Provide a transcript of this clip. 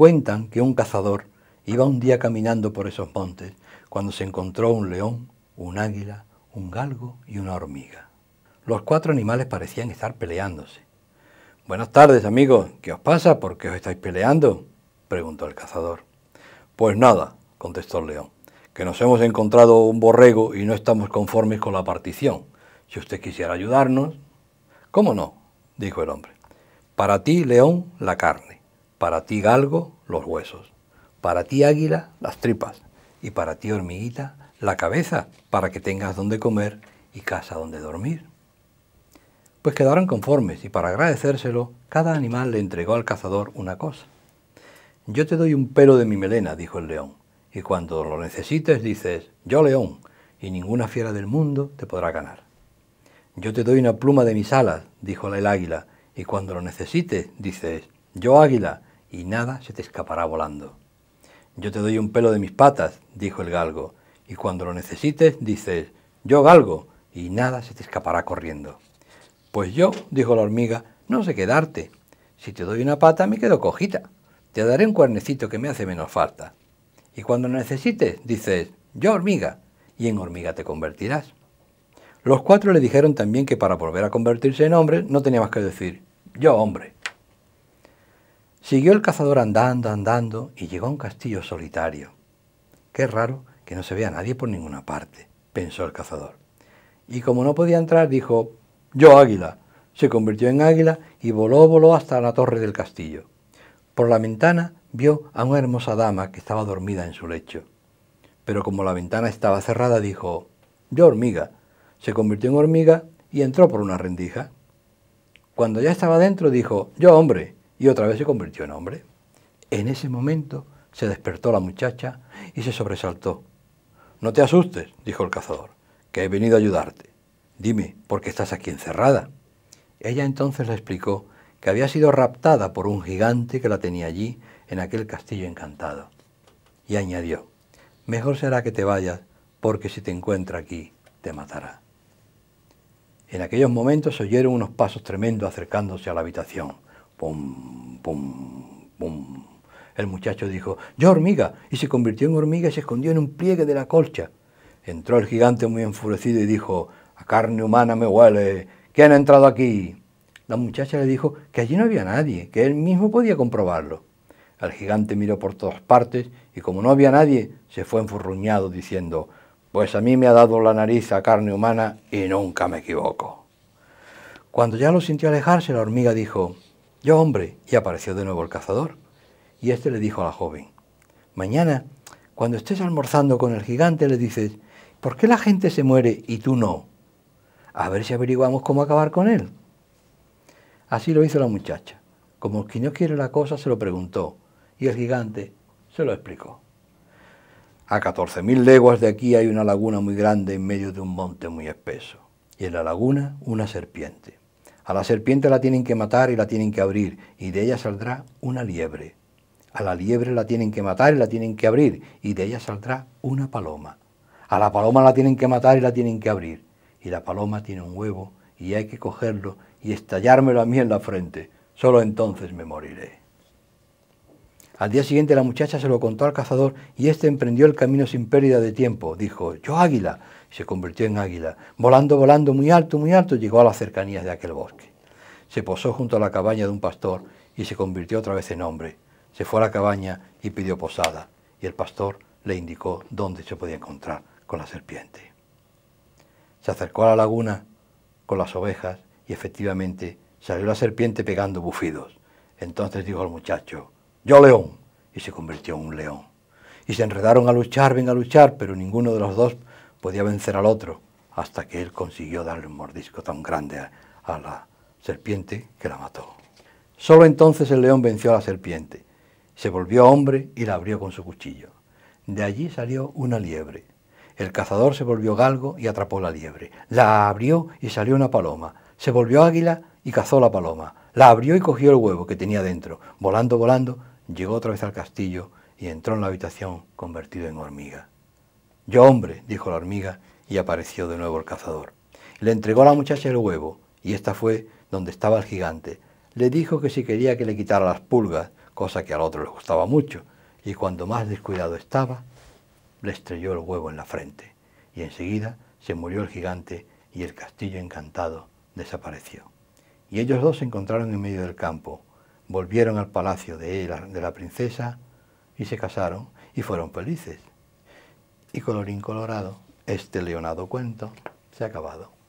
Cuentan que un cazador iba un día caminando por esos montes cuando se encontró un león, un águila, un galgo y una hormiga. Los cuatro animales parecían estar peleándose. Buenas tardes, amigos. ¿Qué os pasa? ¿Por qué os estáis peleando? preguntó el cazador. Pues nada, contestó el león, que nos hemos encontrado un borrego y no estamos conformes con la partición. Si usted quisiera ayudarnos... ¿Cómo no? dijo el hombre. Para ti, león, la carne. Para ti galgo, los huesos. Para ti águila, las tripas. Y para ti hormiguita, la cabeza, para que tengas donde comer y casa donde dormir. Pues quedaron conformes y para agradecérselo, cada animal le entregó al cazador una cosa. Yo te doy un pelo de mi melena, dijo el león, y cuando lo necesites dices, yo león, y ninguna fiera del mundo te podrá ganar. Yo te doy una pluma de mis alas, dijo el águila, y cuando lo necesites dices, yo águila, y nada se te escapará volando. Yo te doy un pelo de mis patas, dijo el galgo, y cuando lo necesites dices, yo galgo, y nada se te escapará corriendo. Pues yo, dijo la hormiga, no sé qué darte. Si te doy una pata me quedo cojita. Te daré un cuernecito que me hace menos falta. Y cuando lo necesites dices, yo hormiga, y en hormiga te convertirás. Los cuatro le dijeron también que para volver a convertirse en hombre no teníamos que decir, yo hombre. Siguió el cazador andando, andando, y llegó a un castillo solitario. Qué raro que no se vea nadie por ninguna parte, pensó el cazador. Y como no podía entrar, dijo, yo águila. Se convirtió en águila y voló, voló hasta la torre del castillo. Por la ventana vio a una hermosa dama que estaba dormida en su lecho. Pero como la ventana estaba cerrada, dijo, yo hormiga. Se convirtió en hormiga y entró por una rendija. Cuando ya estaba dentro, dijo, yo hombre y otra vez se convirtió en hombre. En ese momento se despertó la muchacha y se sobresaltó. No te asustes, dijo el cazador, que he venido a ayudarte. Dime, ¿por qué estás aquí encerrada? Ella entonces le explicó que había sido raptada por un gigante que la tenía allí, en aquel castillo encantado. Y añadió, mejor será que te vayas, porque si te encuentra aquí, te matará. En aquellos momentos se oyeron unos pasos tremendos acercándose a la habitación. Pum, pum, pum. El muchacho dijo, yo hormiga, y se convirtió en hormiga y se escondió en un pliegue de la colcha. Entró el gigante muy enfurecido y dijo, a carne humana me huele, ¿quién ha entrado aquí? La muchacha le dijo que allí no había nadie, que él mismo podía comprobarlo. El gigante miró por todas partes y como no había nadie, se fue enfurruñado diciendo, pues a mí me ha dado la nariz a carne humana y nunca me equivoco. Cuando ya lo sintió alejarse, la hormiga dijo, yo, hombre, y apareció de nuevo el cazador. Y este le dijo a la joven, mañana, cuando estés almorzando con el gigante, le dices, ¿por qué la gente se muere y tú no? A ver si averiguamos cómo acabar con él. Así lo hizo la muchacha. Como el que no quiere la cosa, se lo preguntó, y el gigante se lo explicó. A 14.000 leguas de aquí hay una laguna muy grande en medio de un monte muy espeso, y en la laguna una serpiente. A la serpiente la tienen que matar y la tienen que abrir, y de ella saldrá una liebre. A la liebre la tienen que matar y la tienen que abrir, y de ella saldrá una paloma. A la paloma la tienen que matar y la tienen que abrir, y la paloma tiene un huevo, y hay que cogerlo y estallármelo a mí en la frente. Solo entonces me moriré. Al día siguiente la muchacha se lo contó al cazador y éste emprendió el camino sin pérdida de tiempo. Dijo, yo águila. se convirtió en águila. Volando, volando muy alto, muy alto, llegó a las cercanías de aquel bosque. Se posó junto a la cabaña de un pastor y se convirtió otra vez en hombre. Se fue a la cabaña y pidió posada. Y el pastor le indicó dónde se podía encontrar con la serpiente. Se acercó a la laguna con las ovejas y efectivamente salió la serpiente pegando bufidos. Entonces dijo al muchacho, yo león, y se convirtió en un león. Y se enredaron a luchar, ven a luchar, pero ninguno de los dos podía vencer al otro, hasta que él consiguió darle un mordisco tan grande a, la serpiente que la mató. Solo entonces el león venció a la serpiente, se volvió hombre y la abrió con su cuchillo. De allí salió una liebre. El cazador se volvió galgo y atrapó la liebre. La abrió y salió una paloma. Se volvió águila y cazó la paloma. La abrió y cogió el huevo que tenía dentro. Volando, volando, llegó otra vez al castillo y entró en la habitación convertido en hormiga. Yo hombre, dijo la hormiga, y apareció de nuevo el cazador. Le entregó a la muchacha el huevo, y esta fue donde estaba el gigante. Le dijo que si quería que le quitara las pulgas, cosa que al otro le gustaba mucho, y cuando más descuidado estaba, le estrelló el huevo en la frente, y enseguida se murió el gigante y el castillo encantado desapareció. Y ellos dos se encontraron en medio del campo, volvieron al palacio de la, princesa y se casaron y fueron felices. Y colorín colorado, este leonado cuento se ha acabado.